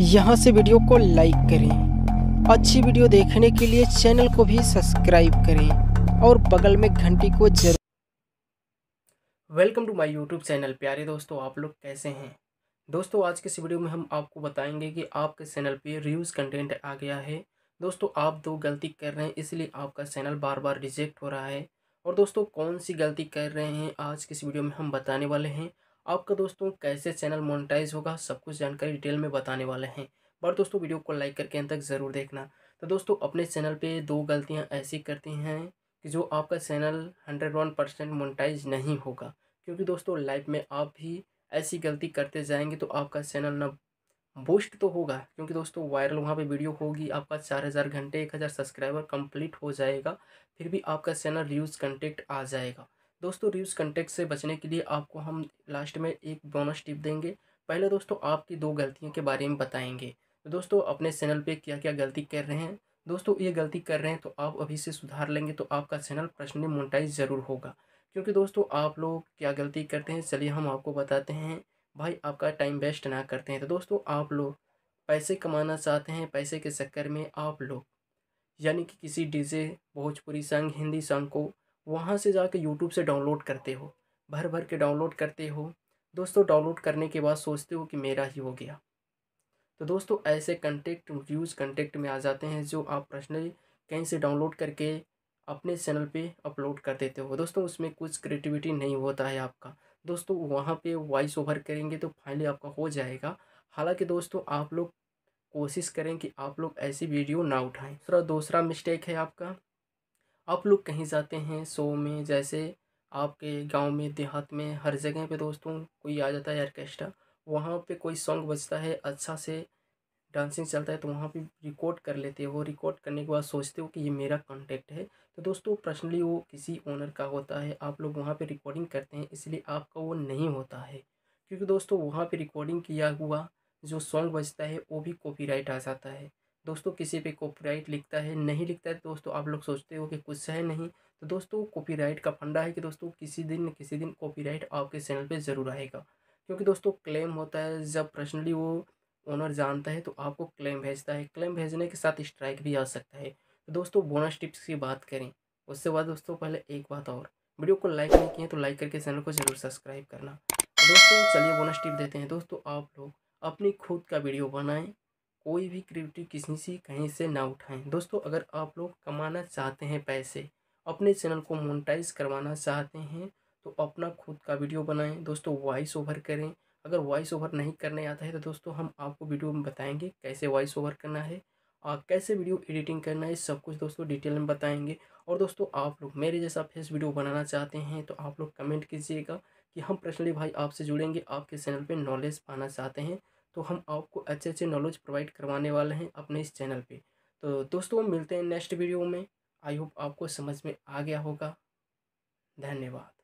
यहाँ से वीडियो को लाइक करें अच्छी वीडियो देखने के लिए चैनल को भी सब्सक्राइब करें और बगल में घंटी को जरूर welcome to my YouTube channel प्यारे दोस्तों आप लोग कैसे हैं दोस्तों आज के इस वीडियो में हम आपको बताएंगे कि आपके चैनल पे रिव्यूज़ कंटेंट आ गया है दोस्तों आप दो गलती कर रहे हैं इसलिए आपका चैनल बार बार रिजेक्ट हो रहा है और दोस्तों कौन सी गलती कर रहे हैं आज किस इस वीडियो में हम बताने वाले हैं आपका दोस्तों कैसे चैनल मोनेटाइज होगा सब कुछ जानकारी डिटेल में बताने वाले हैं बट दोस्तों वीडियो को लाइक करके अंत तक ज़रूर देखना तो दोस्तों अपने चैनल पे दो गलतियां ऐसी करती हैं कि जो आपका channel hundred one percent monetize नहीं होगा क्योंकि दोस्तों लाइफ में आप भी ऐसी गलती करते जाएंगे तो आपका चैनल ना बूस्ट तो होगा क्योंकि दोस्तों वायरल वहाँ पे वीडियो होगी आपका चार हज़ार घंटे एक हज़ार सब्सक्राइबर कंप्लीट हो जाएगा फिर भी आपका चैनल रिव्यूज़ कंटेक्ट आ जाएगा दोस्तों रिव्स कंटेक्ट से बचने के लिए आपको हम लास्ट में एक बोनस टिप देंगे पहले दोस्तों आपकी दो गलतियों के बारे में बताएंगे तो दोस्तों अपने चैनल पे क्या क्या गलती कर रहे हैं दोस्तों ये गलती कर रहे हैं तो आप अभी से सुधार लेंगे तो आपका चैनल पर्सनली मोनिटाइज ज़रूर होगा क्योंकि दोस्तों आप लोग क्या गलती करते हैं चलिए हम आपको बताते हैं भाई आपका टाइम वेस्ट ना करते हैं तो दोस्तों आप लोग पैसे कमाना चाहते हैं पैसे के चक्कर में आप लोग यानी कि किसी डीजे भोजपुरी संग हिंदी संग को वहाँ से जाके यूट्यूब से डाउनलोड करते हो भर भर के डाउनलोड करते हो दोस्तों डाउनलोड करने के बाद सोचते हो कि मेरा ही हो गया तो दोस्तों ऐसे कंटेक्ट व्यूज़ कंटेक्ट में आ जाते हैं जो आप पर्सनली कहीं से डाउनलोड करके अपने चैनल पे अपलोड कर देते हो दोस्तों उसमें कुछ क्रिएटिविटी नहीं होता है आपका दोस्तों वहाँ पे वॉइस ओवर करेंगे तो फाइनली आपका हो जाएगा हालांकि दोस्तों आप लोग कोशिश करें कि आप लोग ऐसी वीडियो ना उठाएं दूसरा दूसरा मिस्टेक है आपका आप लोग कहीं जाते हैं शो में जैसे आपके गांव में देहात में हर जगह पे दोस्तों कोई आ जाता है ऑर्केस्ट्रा वहाँ पे कोई सॉन्ग बजता है अच्छा से डांसिंग चलता है तो वहाँ पे रिकॉर्ड कर लेते हो रिकॉर्ड करने के बाद सोचते हो कि ये मेरा कॉन्टैक्ट है तो दोस्तों पर्सनली वो किसी ओनर का होता है आप लोग वहाँ पर रिकॉर्डिंग करते हैं इसलिए आपका वो नहीं होता है क्योंकि दोस्तों वहाँ पर रिकॉर्डिंग किया हुआ जो सॉन्ग बजता है वो भी कॉपीराइट आ जाता है दोस्तों किसी पे कॉपीराइट लिखता है नहीं लिखता है तो दोस्तों आप लोग सोचते हो कि कुछ है नहीं तो दोस्तों कॉपीराइट का फंडा है कि दोस्तों किसी दिन किसी दिन कॉपीराइट आपके चैनल पे ज़रूर आएगा क्योंकि दोस्तों क्लेम होता है जब पर्सनली वो ओनर जानता है तो आपको क्लेम भेजता है क्लेम भेजने के साथ स्ट्राइक भी आ सकता है तो दोस्तों बोनस टिप्स की बात करें उससे बाद दोस्तों पहले एक बात और वीडियो को लाइक नहीं किए तो लाइक करके चैनल को ज़रूर सब्सक्राइब करना तो दोस्तों चलिए बोनस टिप देते हैं दोस्तों आप लोग अपनी खुद का वीडियो बनाएं कोई भी क्रिएटिव किसी से कहीं से ना उठाएं दोस्तों अगर आप लोग कमाना चाहते हैं पैसे अपने चैनल को मोनिटाइज करवाना चाहते हैं तो अपना खुद का वीडियो बनाएं दोस्तों वॉइस ओवर करें अगर वॉइस ओवर नहीं करने आता है तो दोस्तों हम आपको वीडियो में बताएंगे कैसे वॉइस ओवर करना है और कैसे वीडियो एडिटिंग करना है सब कुछ दोस्तों डिटेल में बताएंगे और दोस्तों आप लोग मेरे जैसा फेस वीडियो बनाना चाहते हैं तो आप लोग कमेंट कीजिएगा कि हम पर्सनली भाई आपसे जुड़ेंगे आपके चैनल पे नॉलेज पाना चाहते हैं तो हम आपको अच्छे अच्छे नॉलेज प्रोवाइड करवाने वाले हैं अपने इस चैनल पे तो दोस्तों मिलते हैं नेक्स्ट वीडियो में आई होप आपको समझ में आ गया होगा धन्यवाद